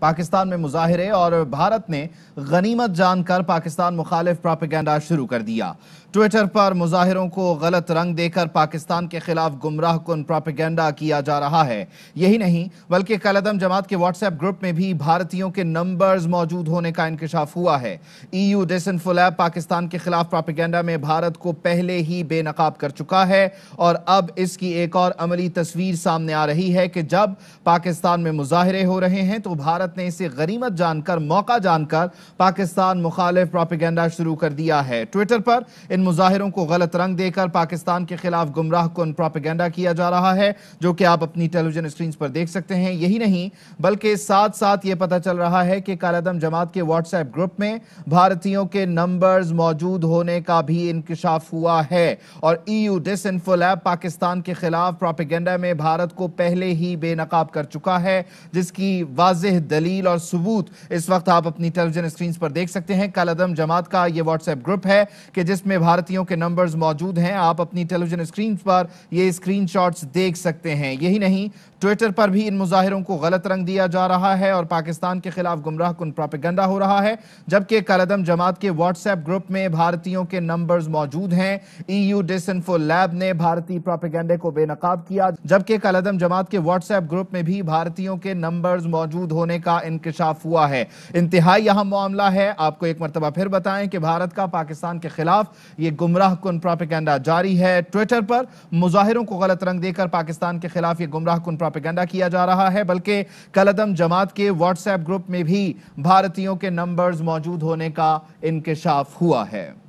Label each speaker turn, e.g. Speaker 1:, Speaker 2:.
Speaker 1: पाकिस्तान में मुजाहरे और भारत ने गनीमत जानकर पाकिस्तान मुखालिफ प्रापेगेंडा शुरू कर दिया ट्विटर पर मुजाहरों को गलत रंग देकर पाकिस्तान के खिलाफ गुमराह कन प्रापेगेंडा किया जा रहा है यही नहीं बल्कि कलदम जमात के व्हाट्सएप ग्रुप में भी भारतीयों के नंबर्स मौजूद होने का इंकशाफ हुआ है ई यू डिसनफुल ऐप पाकिस्तान के खिलाफ प्रापेगेंडा में भारत को पहले ही बेनकाब कर चुका है और अब इसकी एक और अमली तस्वीर सामने आ रही है कि जब पाकिस्तान में मुजाहरे हो रहे हैं तो तो भारत ने इसे गरीमत जानकर मौका जानकर पाकिस्तान मुखालिफ प्रोपिगेंडा शुरू कर दिया है ट्विटर पर इन मुजाहिरों को गलत रंग देकर पाकिस्तान के खिलाफ गुमराह कन प्रोपिगेंडा किया जा रहा है जो कि आप अपनी टेलीविजन स्क्रीन पर देख सकते हैं यही नहीं बल्कि साथ साथ ये पता चल रहा है कि कालादम जमात के व्हाट्सएप ग्रुप में भारतीयों के नंबर मौजूद होने का भी इंकशाफ हुआ है और ईयू e डिस पाकिस्तान के खिलाफ प्रोपिगेंडा में भारत को पहले ही बेनकाब कर चुका है जिसकी वाज वाजह दलील और सबूत इस वक्त आप अपनी टेलीविजन स्क्रीन पर देख सकते हैं कल अदम जमात का ये व्हाट्सएप ग्रुप है कि जिसमें भारतीयों के नंबर्स मौजूद हैं आप अपनी टेलीविजन स्क्रीन पर ये स्क्रीन देख सकते हैं यही नहीं ट्विटर पर भी इन मुजाहिरों को गलत रंग दिया जा रहा है और पाकिस्तान के खिलाफ गुमराह कन प्रापेगंडा हो रहा है जबकि कलदम जमात के व्हाट्सएप ग्रुप में भारतीयों के नंबर मौजूद हैं ई यू लैब ने भारतीय प्रापेगेंडे को बेनकाब किया जबकि कल अदम जमात के व्हाट्सएप ग्रुप में भी भारतीयों के नंबर मौजूद मौजूद होने का इंकशाफ हुआ है इंतहाई अहम मामला है आपको एक मरतबा फिर बताएं कि भारत का पाकिस्तान के खिलाफ ये गुमराह कन प्रोपिगेंडा जारी है ट्विटर पर मुजाहिरों को गलत रंग देकर पाकिस्तान के खिलाफ ये गुमराह कन प्रोपिगेंडा किया जा रहा है बल्कि कलदम जमात के व्हाट्सएप ग्रुप में भी भारतीयों के नंबर्स मौजूद होने का इंकशाफ हुआ है